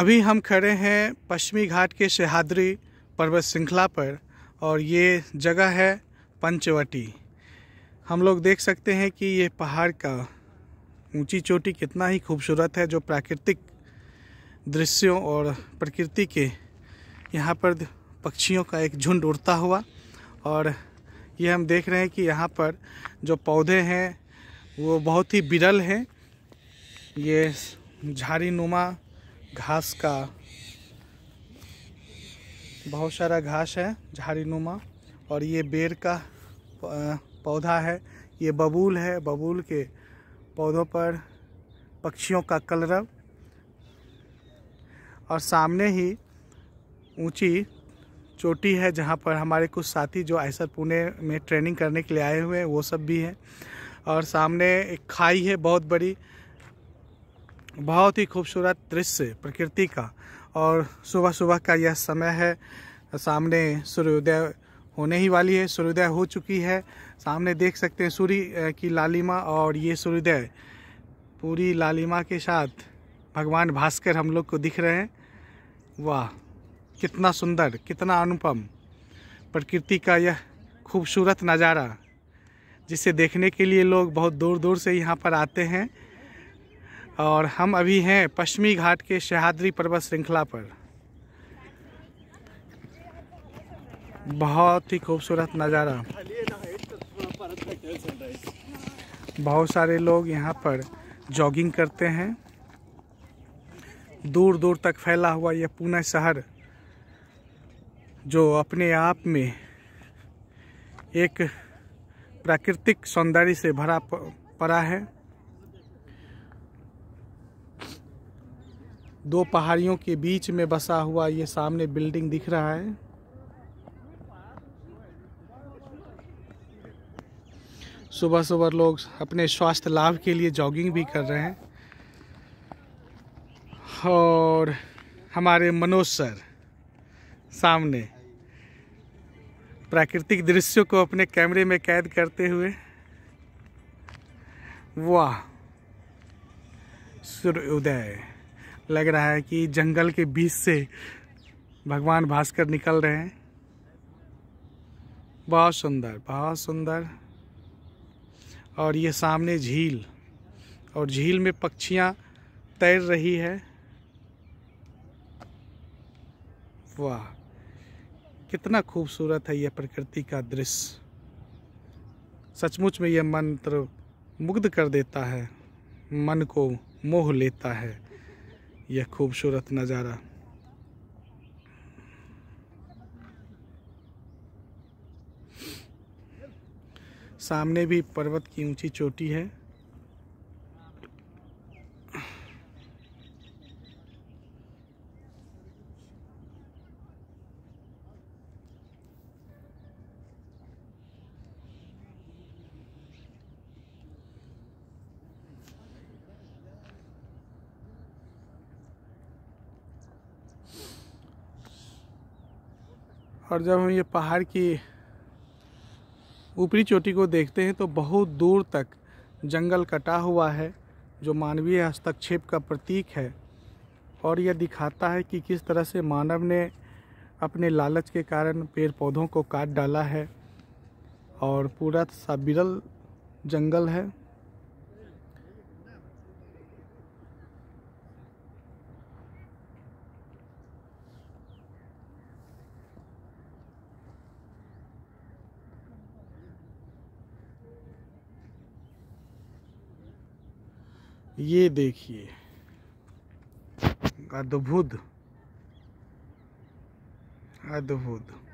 अभी हम खड़े हैं पश्चिमी घाट के शहाद्री पर्वत श्रृंखला पर और ये जगह है पंचवटी हम लोग देख सकते हैं कि ये पहाड़ का ऊंची चोटी कितना ही खूबसूरत है जो प्राकृतिक दृश्यों और प्रकृति के यहाँ पर पक्षियों का एक झुंड उड़ता हुआ और ये हम देख रहे हैं कि यहाँ पर जो पौधे हैं वो बहुत ही बिरल हैं ये झाड़ी नुमा घास का बहुत सारा घास है झाड़ी नुमा और ये बेर का पौधा है ये बबूल है बबूल के पौधों पर पक्षियों का कलरव और सामने ही ऊंची चोटी है जहाँ पर हमारे कुछ साथी जो आयसर पुणे में ट्रेनिंग करने के लिए आए हुए हैं वो सब भी हैं और सामने एक खाई है बहुत बड़ी बहुत ही खूबसूरत दृश्य प्रकृति का और सुबह सुबह का यह समय है सामने सूर्योदय होने ही वाली है सूर्योदय हो चुकी है सामने देख सकते हैं सूर्य की लालिमा और ये सूर्योदय पूरी लालिमा के साथ भगवान भास्कर हम लोग को दिख रहे हैं वाह कितना सुंदर कितना अनुपम प्रकृति का यह खूबसूरत नज़ारा जिसे देखने के लिए लोग बहुत दूर दूर से यहाँ पर आते हैं और हम अभी हैं पश्चिमी घाट के शहादरी पर्वत श्रृंखला पर बहुत ही खूबसूरत नज़ारा बहुत सारे लोग यहाँ पर जॉगिंग करते हैं दूर दूर तक फैला हुआ यह पुणे शहर जो अपने आप में एक प्राकृतिक सौंदर्य से भरा पड़ा है दो पहाड़ियों के बीच में बसा हुआ ये सामने बिल्डिंग दिख रहा है सुबह सुबह लोग अपने स्वास्थ्य लाभ के लिए जॉगिंग भी कर रहे हैं और हमारे मनोज सर सामने प्राकृतिक दृश्यों को अपने कैमरे में कैद करते हुए वाह सूर्योदय लग रहा है कि जंगल के बीच से भगवान भास्कर निकल रहे हैं बहुत सुंदर बहुत सुंदर और ये सामने झील और झील में पक्षियाँ तैर रही है वाह कितना खूबसूरत है यह प्रकृति का दृश्य सचमुच में यह मंत्र मुग्ध कर देता है मन को मोह लेता है यह खूबसूरत नज़ारा सामने भी पर्वत की ऊंची चोटी है और जब हम ये पहाड़ की ऊपरी चोटी को देखते हैं तो बहुत दूर तक जंगल कटा हुआ है जो मानवीय हस्तक्षेप का प्रतीक है और यह दिखाता है कि किस तरह से मानव ने अपने लालच के कारण पेड़ पौधों को काट डाला है और पूरा सा बिरल जंगल है ये देखिए अद्भुत अद्भुत